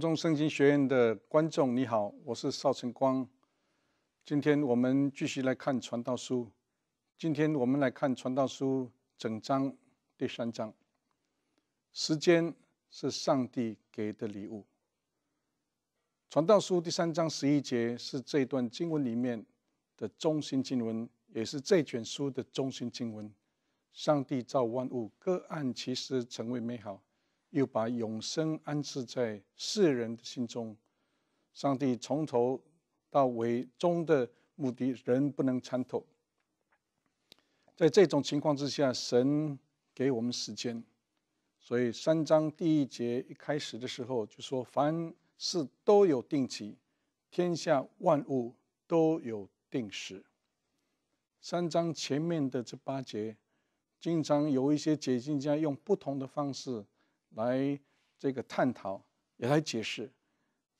中圣经学院的观众，你好，我是邵成光。今天我们继续来看《传道书》，今天我们来看《传道书》整章第三章。时间是上帝给的礼物，《传道书》第三章十一节是这段经文里面的中心经文，也是这卷书的中心经文。上帝造万物，各按其实成为美好。又把永生安置在世人的心中，上帝从头到尾终的目的，人不能参透。在这种情况之下，神给我们时间，所以三章第一节一开始的时候就说：“凡事都有定期，天下万物都有定时。”三章前面的这八节，经常有一些解经家用不同的方式。来，这个探讨也来解释。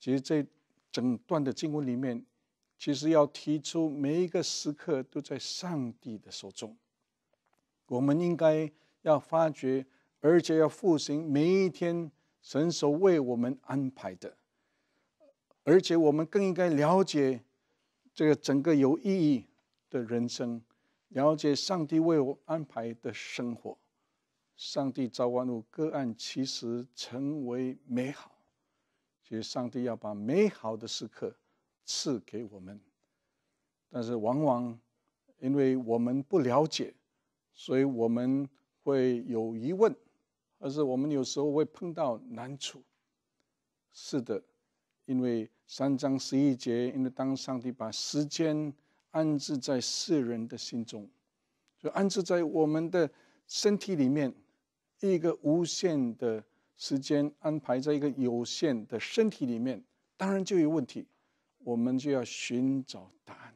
其实，这整段的经文里面，其实要提出每一个时刻都在上帝的手中。我们应该要发掘，而且要复行每一天神所为我们安排的。而且，我们更应该了解这个整个有意义的人生，了解上帝为我安排的生活。上帝造万物，个案其实成为美好。其实，上帝要把美好的时刻赐给我们，但是往往因为我们不了解，所以我们会有疑问，而是我们有时候会碰到难处。是的，因为三章十一节，因为当上帝把时间安置在世人的心中，就安置在我们的身体里面。一个无限的时间安排在一个有限的身体里面，当然就有问题。我们就要寻找答案。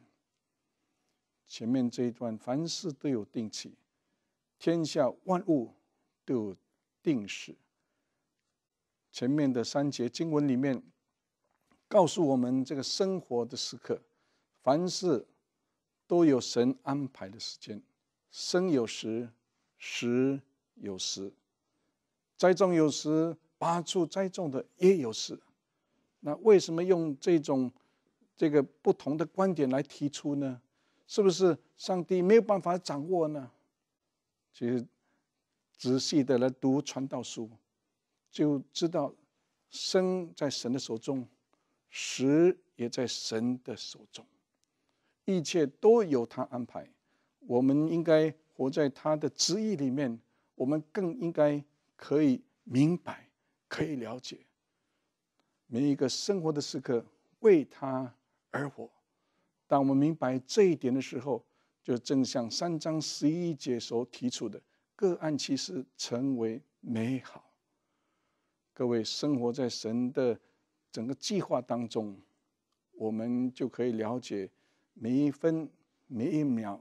前面这一段，凡事都有定期，天下万物都有定时。前面的三节经文里面，告诉我们这个生活的时刻，凡事都有神安排的时间。生有时，时。有时，栽种有时，拔出栽种的也有时。那为什么用这种这个不同的观点来提出呢？是不是上帝没有办法掌握呢？其实仔细的来读《传道书》，就知道生在神的手中，死也在神的手中，一切都由他安排。我们应该活在他的旨意里面。我们更应该可以明白、可以了解每一个生活的时刻为他而活。当我们明白这一点的时候，就正像三章十一节所提出的个案，其实成为美好。各位生活在神的整个计划当中，我们就可以了解每一分、每一秒、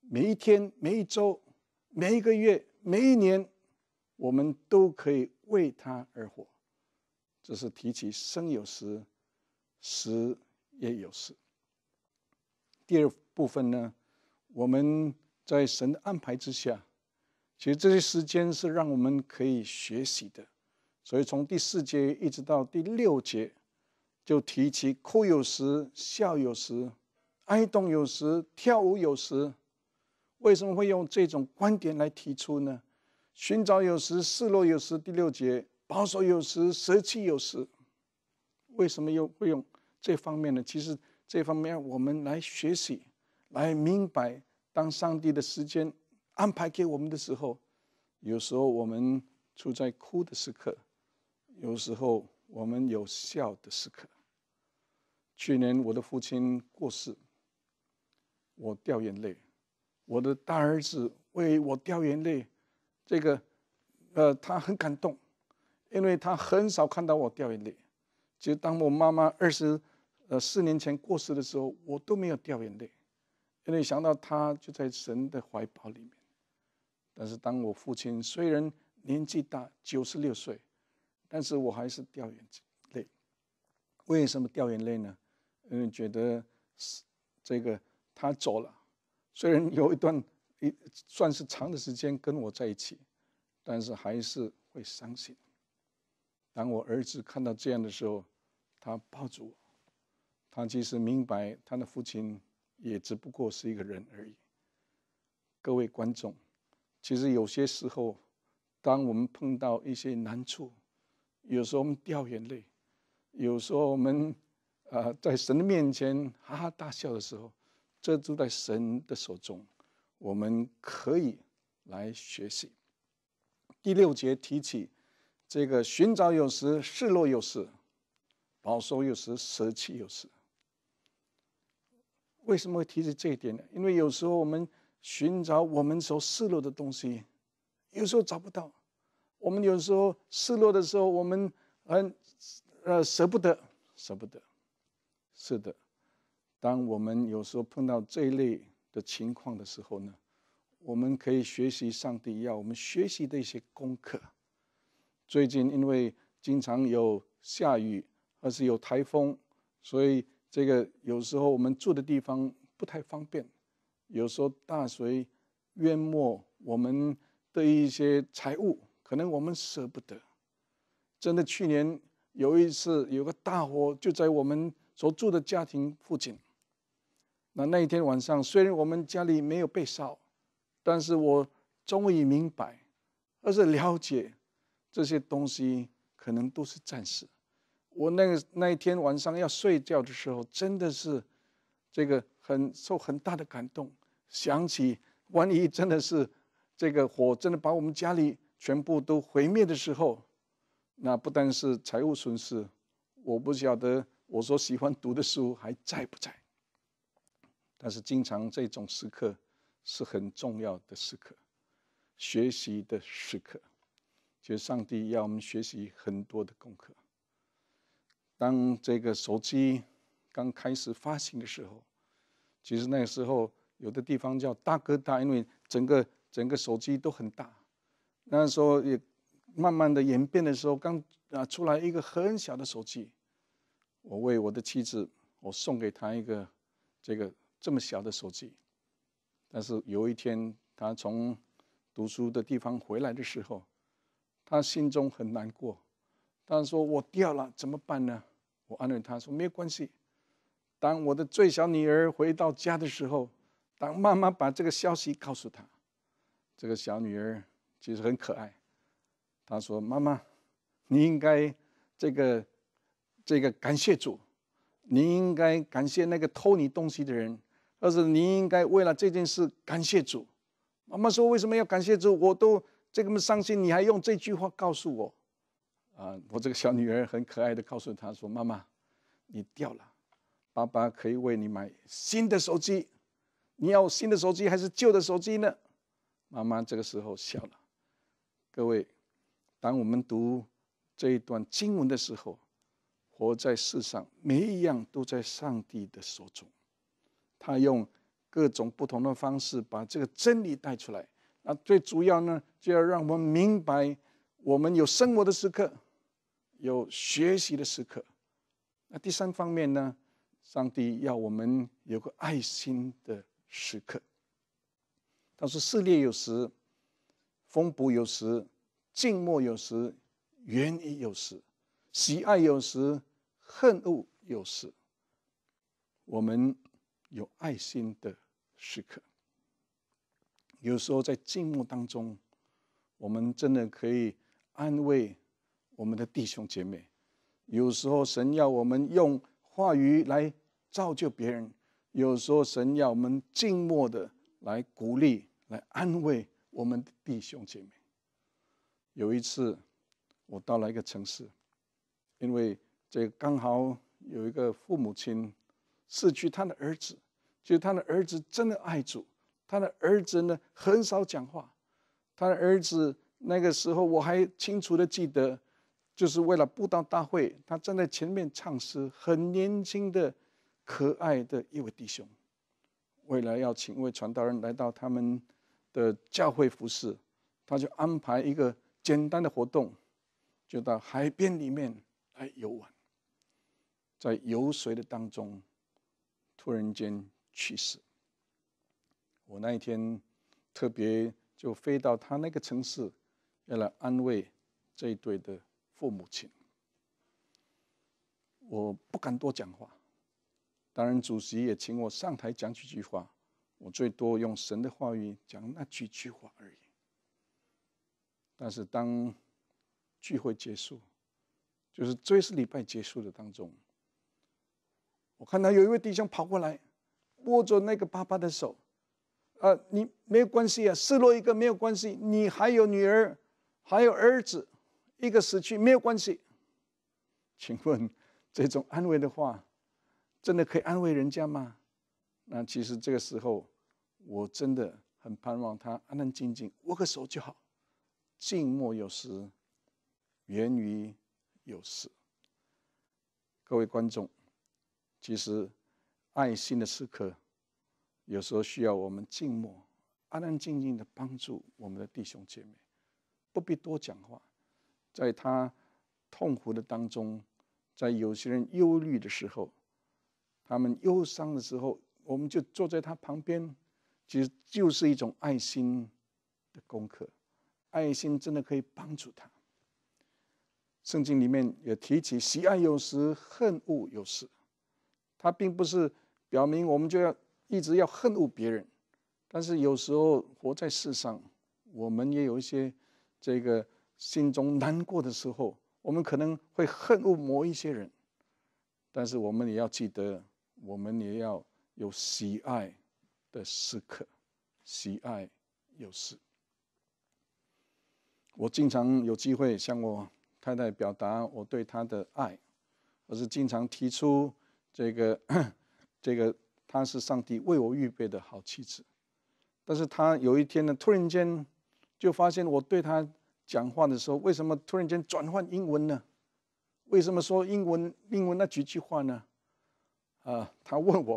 每一天、每一周、每一个月。每一年，我们都可以为他而活。这是提起生有时，死也有时。第二部分呢，我们在神的安排之下，其实这些时间是让我们可以学习的。所以从第四节一直到第六节，就提起哭有时，笑有时，哀动有时，跳舞有时。为什么会用这种观点来提出呢？寻找有时，失落有时。第六节，保守有时，舍弃有时。为什么又会用这方面呢？其实这方面我们来学习，来明白，当上帝的时间安排给我们的时候，有时候我们处在哭的时刻，有时候我们有笑的时刻。去年我的父亲过世，我掉眼泪。我的大儿子为我掉眼泪，这个，呃，他很感动，因为他很少看到我掉眼泪。就当我妈妈二十，呃，四年前过世的时候，我都没有掉眼泪，因为想到他就在神的怀抱里面。但是，当我父亲虽然年纪大，九十六岁，但是我还是掉眼泪。为什么掉眼泪呢？因为觉得是这个，他走了。虽然有一段一算是长的时间跟我在一起，但是还是会伤心。当我儿子看到这样的时候，他抱住我，他其实明白他的父亲也只不过是一个人而已。各位观众，其实有些时候，当我们碰到一些难处，有时候我们掉眼泪，有时候我们呃在神的面前哈哈大笑的时候。这都在神的手中，我们可以来学习。第六节提起这个寻找有时失落有时保守有时舍弃有时。为什么会提起这一点呢？因为有时候我们寻找我们所失落的东西，有时候找不到；我们有时候失落的时候，我们很呃舍不得，舍不得，是的，当我们有时候碰到这一类的情况的时候呢，我们可以学习上帝要我们学习的一些功课。最近因为经常有下雨，而是有台风，所以这个有时候我们住的地方不太方便，有时候大水淹没我们的一些财物，可能我们舍不得。真的，去年有一次有个大火，就在我们所住的家庭附近。那那一天晚上，虽然我们家里没有被烧，但是我终于明白，而是了解，这些东西可能都是暂时。我那个那一天晚上要睡觉的时候，真的是这个很受很大的感动。想起万一真的是这个火真的把我们家里全部都毁灭的时候，那不单是财务损失，我不晓得我所喜欢读的书还在不在。但是，经常这种时刻是很重要的时刻，学习的时刻。其实，上帝要我们学习很多的功课。当这个手机刚开始发行的时候，其实那个时候有的地方叫大哥大，因为整个整个手机都很大。那时候也慢慢的演变的时候，刚啊出来一个很小的手机，我为我的妻子，我送给她一个这个。这么小的手机，但是有一天他从读书的地方回来的时候，他心中很难过。他说：“我掉了，怎么办呢？”我安慰他说：“没有关系。”当我的最小女儿回到家的时候，当妈妈把这个消息告诉她，这个小女儿其实很可爱。她说：“妈妈，你应该这个这个感谢主。”你应该感谢那个偷你东西的人，而是你应该为了这件事感谢主。妈妈说：“为什么要感谢主？我都这么伤心，你还用这句话告诉我？”啊，我这个小女儿很可爱的告诉她说：“妈妈，你掉了，爸爸可以为你买新的手机。你要新的手机还是旧的手机呢？”妈妈这个时候笑了。各位，当我们读这一段经文的时候，活在世上，每一样都在上帝的手中。他用各种不同的方式把这个真理带出来。那最主要呢，就要让我们明白，我们有生活的时刻，有学习的时刻。那第三方面呢，上帝要我们有个爱心的时刻。他说：“事列有时，风波有时，静默有时，原因有时。”喜爱有时，恨恶有时。我们有爱心的时刻，有时候在静默当中，我们真的可以安慰我们的弟兄姐妹。有时候，神要我们用话语来造就别人；有时候，神要我们静默的来鼓励、来安慰我们的弟兄姐妹。有一次，我到了一个城市。因为这刚好有一个父母亲，失去他的儿子，就他的儿子真的爱主，他的儿子呢很少讲话，他的儿子那个时候我还清楚的记得，就是为了布道大会，他站在前面唱诗，很年轻的，可爱的一位弟兄，为了要请一位传道人来到他们的教会服侍，他就安排一个简单的活动，就到海边里面。来游玩，在游随的当中，突然间去世。我那一天特别就飞到他那个城市，要来安慰这一对的父母亲。我不敢多讲话，当然主席也请我上台讲几句话，我最多用神的话语讲那几句话而已。但是当聚会结束。就是追思礼拜结束的当中，我看到有一位弟兄跑过来，握着那个爸爸的手，呃，你没有关系啊，失落一个没有关系，你还有女儿，还有儿子，一个死去没有关系。请问这种安慰的话，真的可以安慰人家吗？那其实这个时候，我真的很盼望他安安静静握个手就好。静默有时源于。有事，各位观众，其实爱心的时刻，有时候需要我们静默、安安静静的帮助我们的弟兄姐妹，不必多讲话。在他痛苦的当中，在有些人忧虑的时候，他们忧伤的时候，我们就坐在他旁边，其实就是一种爱心的功课。爱心真的可以帮助他。圣经里面也提起喜爱有时，恨恶有时，它并不是表明我们就要一直要恨恶别人，但是有时候活在世上，我们也有一些这个心中难过的时候，我们可能会恨恶某一些人，但是我们也要记得，我们也要有喜爱的时刻，喜爱有时。我经常有机会像我。太太表达我对她的爱，我是经常提出这个 这个她是上帝为我预备的好妻子。但是她有一天呢，突然间就发现我对她讲话的时候，为什么突然间转换英文呢？为什么说英文英文那几句话呢？啊，她问我，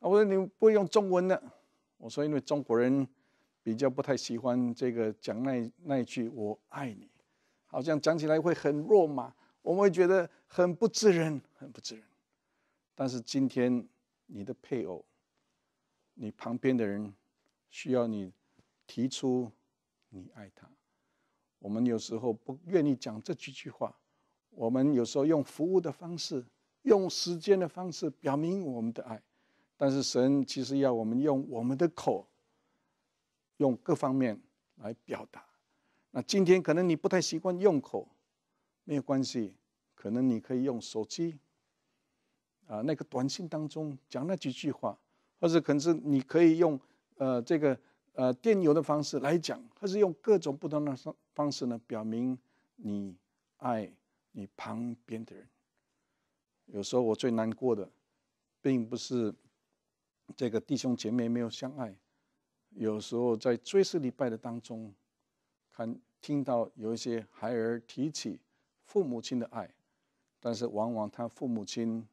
啊，我说你不会用中文呢？我说因为中国人比较不太喜欢这个讲那那一句我爱你。好像讲起来会很弱嘛，我们会觉得很不自然，很不自然。但是今天你的配偶，你旁边的人需要你提出你爱他。我们有时候不愿意讲这几句话，我们有时候用服务的方式，用时间的方式表明我们的爱。但是神其实要我们用我们的口，用各方面来表达。那今天可能你不太习惯用口，没有关系，可能你可以用手机，啊，那个短信当中讲那几句话，或者可能是你可以用呃这个呃电邮的方式来讲，或是用各种不同的方方式呢，表明你爱你旁边的人。有时候我最难过的，并不是这个弟兄姐妹没有相爱，有时候在追思礼拜的当中。听到有一些孩儿提起父母亲的爱，但是往往他父母亲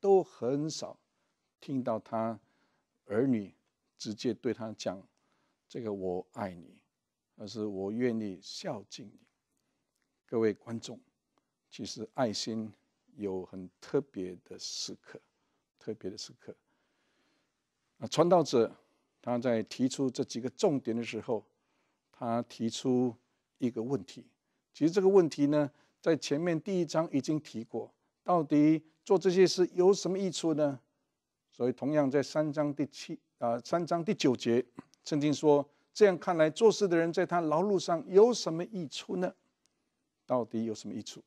都很少听到他儿女直接对他讲“这个我爱你”，而是我愿意孝敬你。各位观众，其实爱心有很特别的时刻，特别的时刻。传道者他在提出这几个重点的时候。他提出一个问题，其实这个问题呢，在前面第一章已经提过，到底做这些事有什么益处呢？所以，同样在三章第七啊，三章第九节，圣经说，这样看来，做事的人在他劳碌上有什么益处呢？到底有什么益处？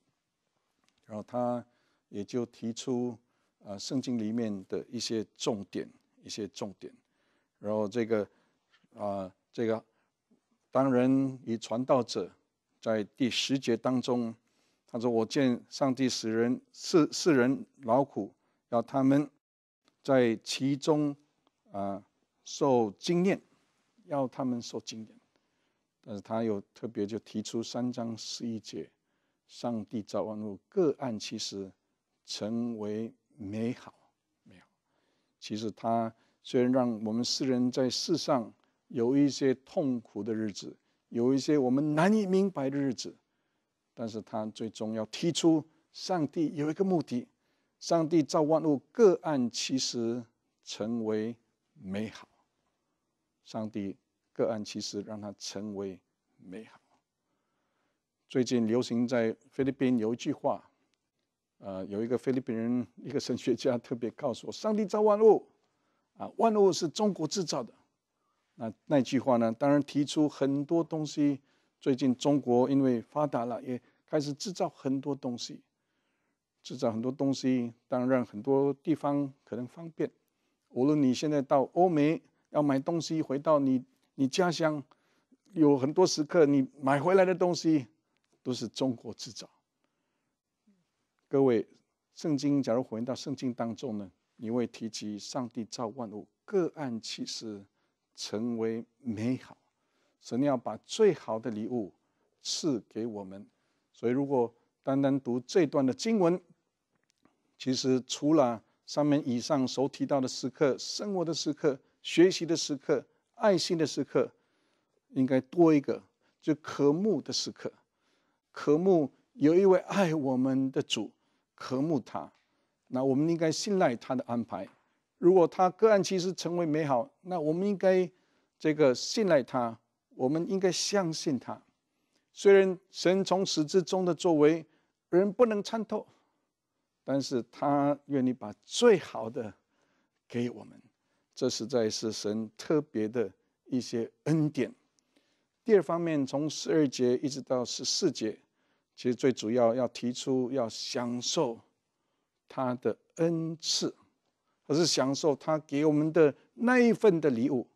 然后他也就提出啊，圣经里面的一些重点，一些重点，然后这个啊，这个。当人与传道者在第十节当中，他说：“我见上帝使人世世人劳苦，要他们在其中啊受经验，要他们受经验。但是，他有特别就提出三章十一节，上帝造万物各按其实成为美好没有？其实他虽然让我们世人在世上。”有一些痛苦的日子，有一些我们难以明白的日子，但是他最终要提出，上帝有一个目的，上帝造万物各按其实成为美好，上帝各按其实让它成为美好。最近流行在菲律宾有一句话，呃，有一个菲律宾人，一个神学家特别告诉我，上帝造万物，啊，万物是中国制造的。那那句话呢？当然提出很多东西。最近中国因为发达了，也开始制造很多东西，制造很多东西，当然很多地方可能方便。无论你现在到欧美要买东西，回到你你家乡，有很多时刻你买回来的东西都是中国制造。各位，圣经假如回到圣经当中呢，你会提及上帝造万物，各案其实。成为美好，神要把最好的礼物赐给我们。所以，如果单单读这段的经文，其实除了上面以上所提到的时刻、生活的时刻、学习的时刻、爱心的时刻，应该多一个，就渴慕的时刻。渴慕有一位爱我们的主，渴慕他，那我们应该信赖他的安排。如果他个案其实成为美好，那我们应该这个信赖他，我们应该相信他。虽然神从始至终的作为人不能参透，但是他愿意把最好的给我们，这实在是神特别的一些恩典。第二方面，从十二节一直到十四节，其实最主要要提出要享受他的恩赐。而是享受他给我们的那一份的礼物。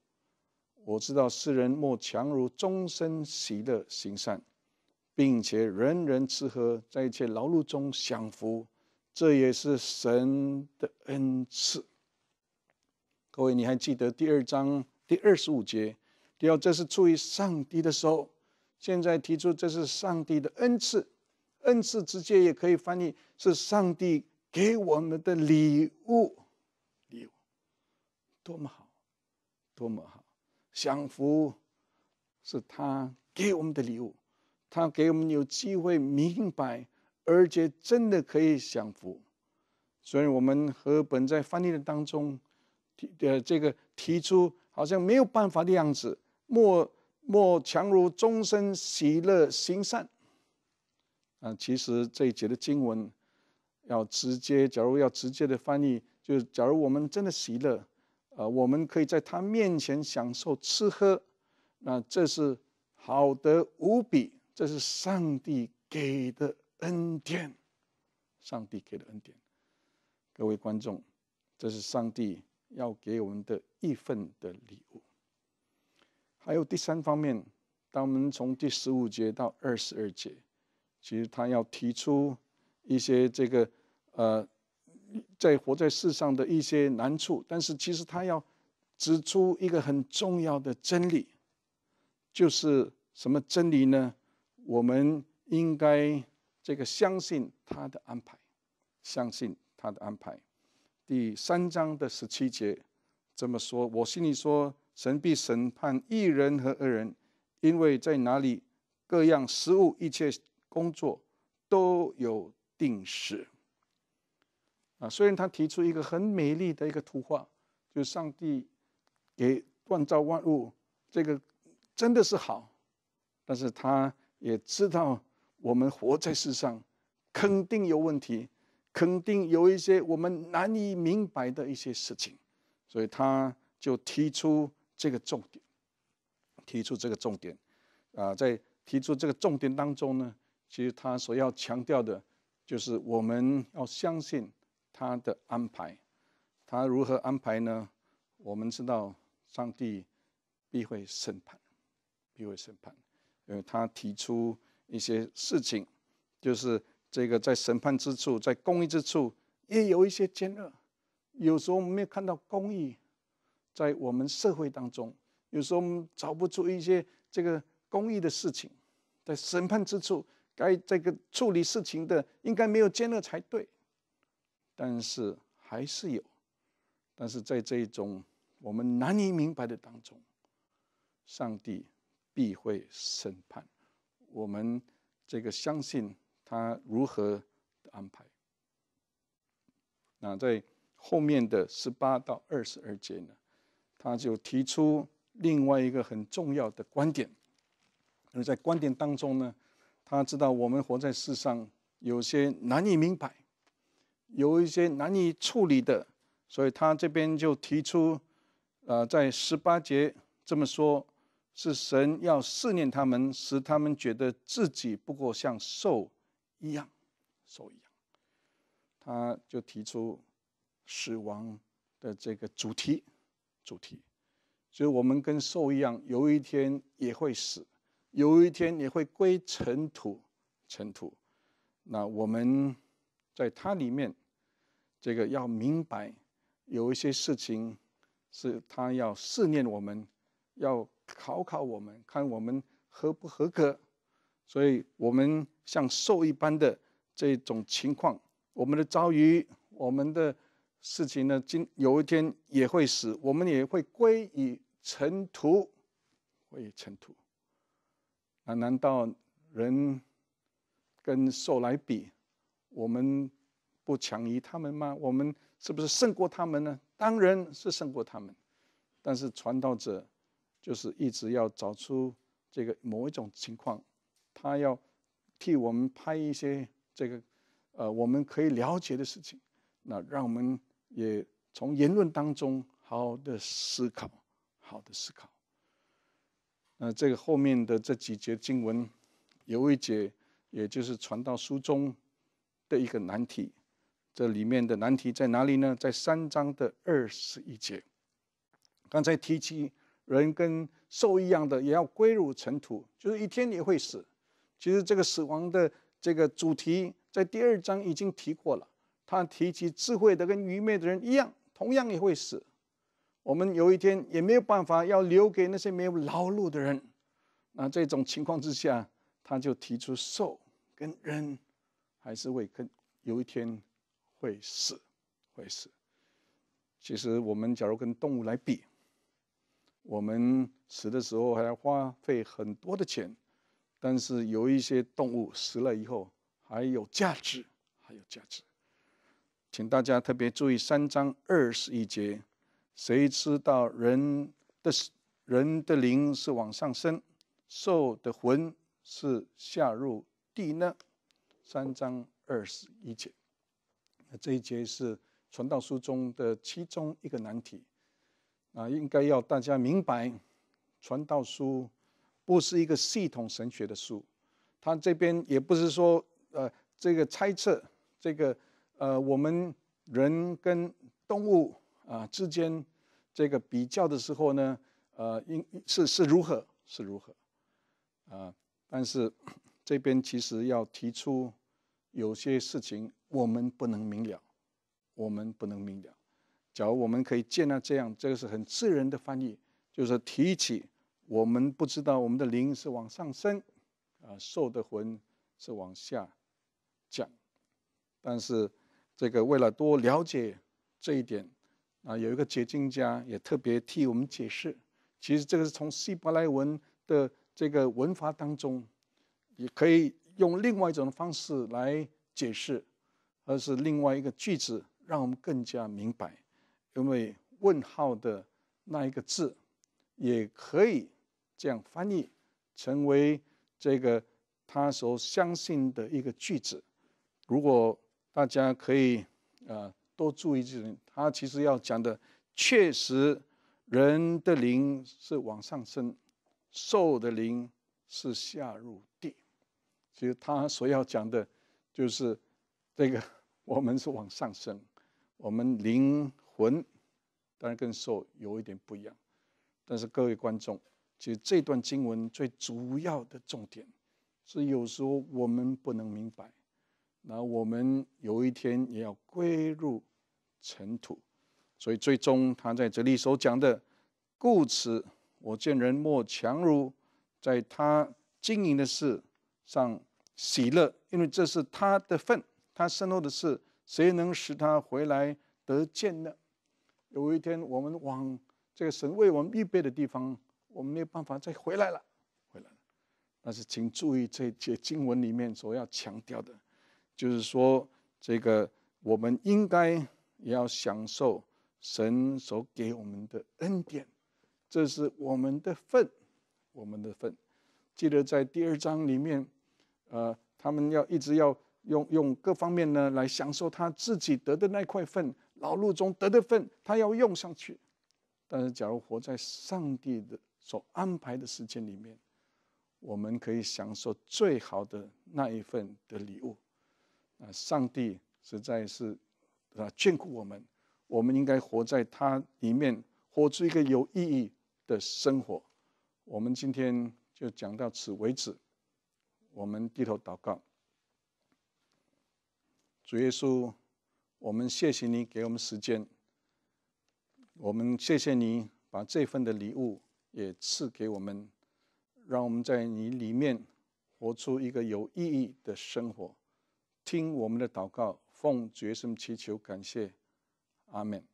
我知道，世人莫强如终身喜乐行善，并且人人吃喝，在一切劳碌中享福，这也是神的恩赐。各位，你还记得第二章第二十五节？第二，这是出于上帝的时候。现在提出，这是上帝的恩赐。恩赐直接也可以翻译是上帝给我们的礼物。多么好，多么好！享福是他给我们的礼物，他给我们有机会明白，而且真的可以享福。所以，我们和本在翻译的当中提呃，这个提出好像没有办法的样子。莫莫强如终身喜乐行善啊！其实这一节的经文要直接，假如要直接的翻译，就是假如我们真的喜乐。呃，我们可以在他面前享受吃喝，那这是好的无比，这是上帝给的恩典，上帝给的恩典。各位观众，这是上帝要给我们的一份的礼物。还有第三方面，当我们从第十五节到二十二节，其实他要提出一些这个呃。在活在世上的一些难处，但是其实他要指出一个很重要的真理，就是什么真理呢？我们应该这个相信他的安排，相信他的安排。第三章的十七节这么说，我心里说：神必审判一人和二人，因为在哪里各样食物、一切工作都有定时。啊，虽然他提出一个很美丽的一个图画，就是上帝给锻造万物，这个真的是好，但是他也知道我们活在世上，肯定有问题，肯定有一些我们难以明白的一些事情，所以他就提出这个重点，提出这个重点，啊，在提出这个重点当中呢，其实他所要强调的，就是我们要相信。他的安排，他如何安排呢？我们知道，上帝必会审判，必会审判。因为他提出一些事情，就是这个在审判之处，在公益之处，也有一些奸恶。有时候我们没有看到公益，在我们社会当中，有时候我们找不出一些这个公益的事情。在审判之处，该这个处理事情的，应该没有奸恶才对。但是还是有，但是在这种我们难以明白的当中，上帝必会审判我们。这个相信他如何的安排。那在后面的十八到二十二节呢，他就提出另外一个很重要的观点。而在观点当中呢，他知道我们活在世上有些难以明白。有一些难以处理的，所以他这边就提出，呃，在十八节这么说，是神要试念他们，使他们觉得自己不过像兽一样，兽一样。他就提出死亡的这个主题，主题，就是我们跟兽一样，有一天也会死，有一天也会归尘土，尘土。那我们。在它里面，这个要明白，有一些事情是它要试炼我们，要考考我们，看我们合不合格。所以，我们像兽一般的这种情况，我们的遭遇，我们的事情呢，今有一天也会死，我们也会归于尘土，归于尘土。那难道人跟兽来比？我们不强于他们吗？我们是不是胜过他们呢？当然是胜过他们。但是传道者就是一直要找出这个某一种情况，他要替我们拍一些这个呃我们可以了解的事情。那让我们也从言论当中好好的思考，好的思考。那这个后面的这几节经文，有一节也就是传道书中。的一个难题，这里面的难题在哪里呢？在三章的二十一节，刚才提及人跟兽一样的，也要归入尘土，就是一天也会死。其实这个死亡的这个主题在第二章已经提过了。他提起智慧的跟愚昧的人一样，同样也会死。我们有一天也没有办法要留给那些没有劳碌的人。那这种情况之下，他就提出兽跟人。还是会跟有一天会死，会死。其实我们假如跟动物来比，我们死的时候还要花费很多的钱，但是有一些动物死了以后还有价值，还有价值。请大家特别注意三章二十一节，谁知道人的人的灵是往上升，兽的魂是下入地呢？三章二十一节，那这一节是传道书中的其中一个难题。啊，应该要大家明白，传道书不是一个系统神学的书，他这边也不是说，呃，这个猜测，这个，呃，我们人跟动物啊之间这个比较的时候呢，呃，应是是如何，是如何，啊，但是这边其实要提出。有些事情我们不能明了，我们不能明了。假如我们可以见到这样，这个是很自然的翻译，就是提起。我们不知道我们的灵是往上升，啊，受的魂是往下降。但是这个为了多了解这一点，啊，有一个结晶家也特别替我们解释。其实这个是从希伯来文的这个文法当中也可以。用另外一种方式来解释，而是另外一个句子，让我们更加明白。因为问号的那一个字，也可以这样翻译，成为这个他所相信的一个句子。如果大家可以啊多注意这种，他其实要讲的确实，人的灵是往上升，兽的灵是下入。其实他所要讲的，就是这个，我们是往上升，我们灵魂，当然跟兽有一点不一样。但是各位观众，其实这段经文最主要的重点，是有时候我们不能明白。那我们有一天也要归入尘土，所以最终他在这里所讲的，故此我见人莫强如在他经营的事上。喜乐，因为这是他的份。他身后的事，谁能使他回来得见呢？有一天，我们往这个神为我们预备的地方，我们没有办法再回来了。回来了。但是，请注意这节经文里面所要强调的，就是说，这个我们应该要享受神所给我们的恩典，这是我们的份，我们的份。记得在第二章里面。呃，他们要一直要用用各方面呢来享受他自己得的那块份，劳碌中得的份，他要用上去。但是，假如活在上帝的所安排的时间里面，我们可以享受最好的那一份的礼物。啊，上帝实在是啊眷顾我们，我们应该活在他里面，活出一个有意义的生活。我们今天就讲到此为止。我们低头祷告，主耶稣，我们谢谢你给我们时间，我们谢谢你把这份的礼物也赐给我们，让我们在你里面活出一个有意义的生活。听我们的祷告，奉主耶稣祈求，感谢，阿门。